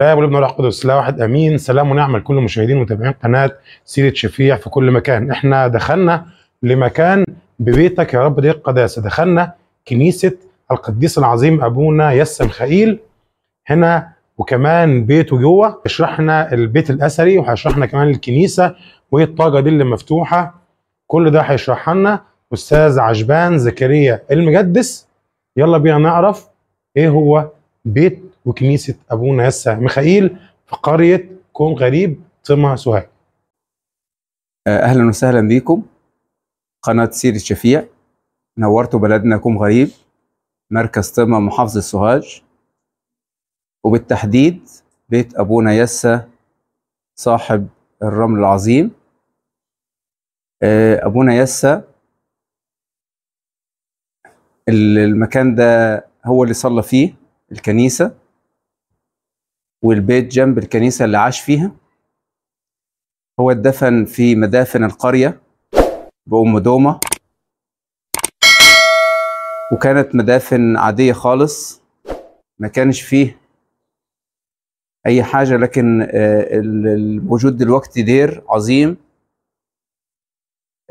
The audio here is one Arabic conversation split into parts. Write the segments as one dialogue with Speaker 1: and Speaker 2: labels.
Speaker 1: لا يا ابو الابن قدس لا واحد امين سلام ونعم لكل مشاهدين ومتابعين قناه سيره شفيع في كل مكان احنا دخلنا لمكان ببيتك يا رب دي القداسه دخلنا كنيسه القديس العظيم ابونا يس مخائيل هنا وكمان بيته جوه شرحنا البيت الاثري وهشرحنا كمان الكنيسه وايه الطاقه دي اللي مفتوحه كل ده هيشرحها لنا استاذ عجبان زكريا المجدس يلا بينا نعرف ايه هو بيت وكنيسة أبونا يسع ميخائيل في قرية كون غريب طمع سوهاج آه،
Speaker 2: أهلا وسهلا بيكم قناة سير الشفيع نورتوا بلدنا كوم غريب مركز طمع محافظة سوهاج وبالتحديد بيت أبونا يسا صاحب الرمل العظيم آه، أبونا يسا المكان ده هو اللي صلى فيه الكنيسة والبيت جنب الكنيسة اللي عاش فيها هو اتدفن في مدافن القرية بأم دومة وكانت مدافن عادية خالص ما كانش فيه أي حاجة لكن آه، الموجود دلوقتي دير عظيم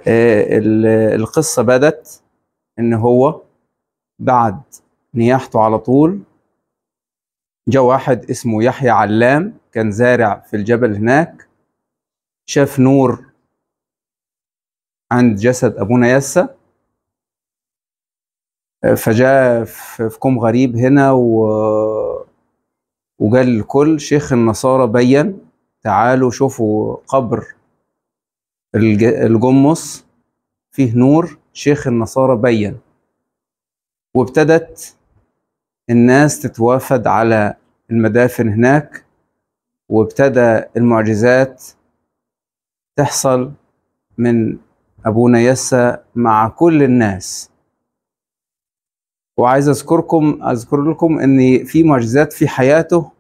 Speaker 2: آه، القصة بدت إن هو بعد نياحته على طول جاء واحد اسمه يحيى علام كان زارع في الجبل هناك شاف نور عند جسد أبونا ياسة فجاء في كوم غريب هنا و... وقال الكل شيخ النصارى بين تعالوا شوفوا قبر الج... الجمص فيه نور شيخ النصارى بين وابتدت الناس تتوافد على المدافن هناك وابتدى المعجزات تحصل من أبونا يسى مع كل الناس وعايز أذكركم أذكر لكم إن في معجزات في حياته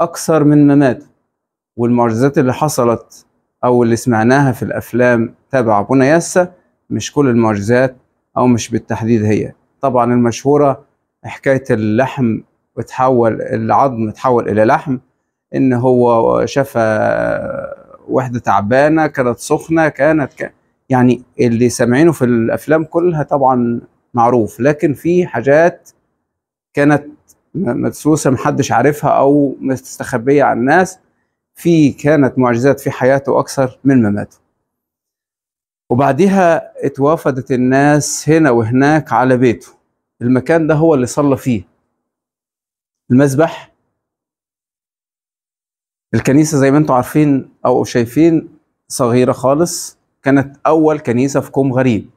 Speaker 2: أكثر من مماته والمعجزات اللي حصلت أو اللي سمعناها في الأفلام تبع أبونا يسى مش كل المعجزات أو مش بالتحديد هي طبعا المشهورة حكايه اللحم وتحول العظم تحول الى لحم ان هو شاف وحده تعبانه كانت سخنه كانت ك... يعني اللي سامعينه في الافلام كلها طبعا معروف لكن في حاجات كانت مدسوسه محدش عارفها او مستخبيه عن الناس في كانت معجزات في حياته اكثر من مماته وبعدها اتوافدت الناس هنا وهناك على بيته المكان ده هو اللي صلى فيه المسبح الكنيسة زي ما انتم عارفين أو شايفين صغيرة خالص كانت أول كنيسة في كوم غريب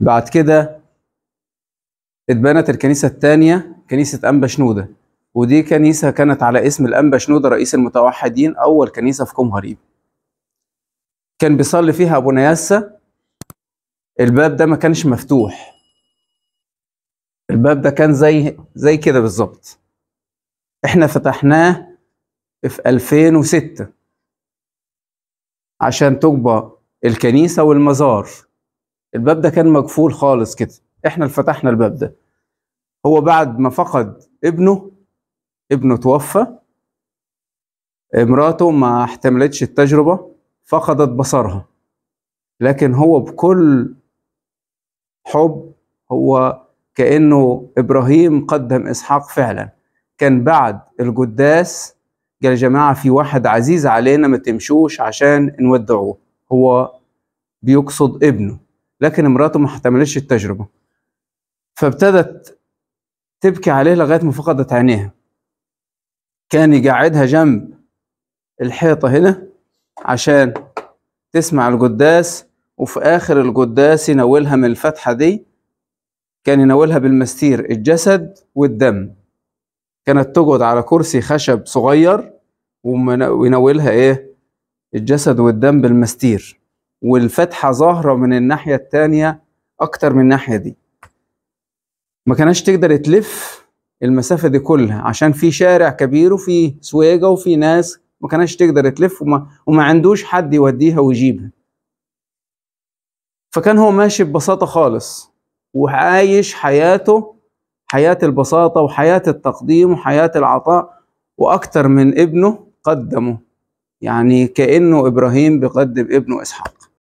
Speaker 2: بعد كده اتبنت الكنيسة الثانية كنيسة أنبا شنودة ودي كنيسة كانت على اسم الأنبا شنودة رئيس المتوحدين أول كنيسة في كوم غريب كان بيصلي فيها أبو نياسة الباب ده ما كانش مفتوح الباب ده كان زي زي كده بالظبط احنا فتحناه في 2006 عشان تقبى الكنيسة والمزار الباب ده كان مقفول خالص كده احنا اللي فتحنا الباب ده هو بعد ما فقد ابنه ابنه توفى مراته ما احتملتش التجربة فقدت بصرها لكن هو بكل حب هو كأنه إبراهيم قدم إسحاق فعلا كان بعد القداس قال يا جماعة في واحد عزيز علينا ما تمشوش عشان نودعوه هو بيقصد ابنه لكن مراته ما احتملتش التجربة فابتدت تبكي عليه لغاية ما فقدت عينيها كان يقعدها جنب الحيطة هنا عشان تسمع القداس وفي آخر القداس يناولها من الفتحة دي كان يناولها بالمستير الجسد والدم كانت تقعد على كرسي خشب صغير وينولها ايه الجسد والدم بالمستير والفتحة ظاهرة من الناحية التانية أكتر من الناحية دي ما كانش تقدر تلف المسافة دي كلها عشان في شارع كبير وفي سويقة وفي ناس ما كانش تقدر تلف وما, وما عندوش حد يوديها ويجيبها فكان هو ماشي ببساطة خالص وعايش حياته حياة البساطة وحياة التقديم وحياة العطاء وأكتر من ابنه قدمه يعني كأنه إبراهيم بيقدم ابنه إسحاق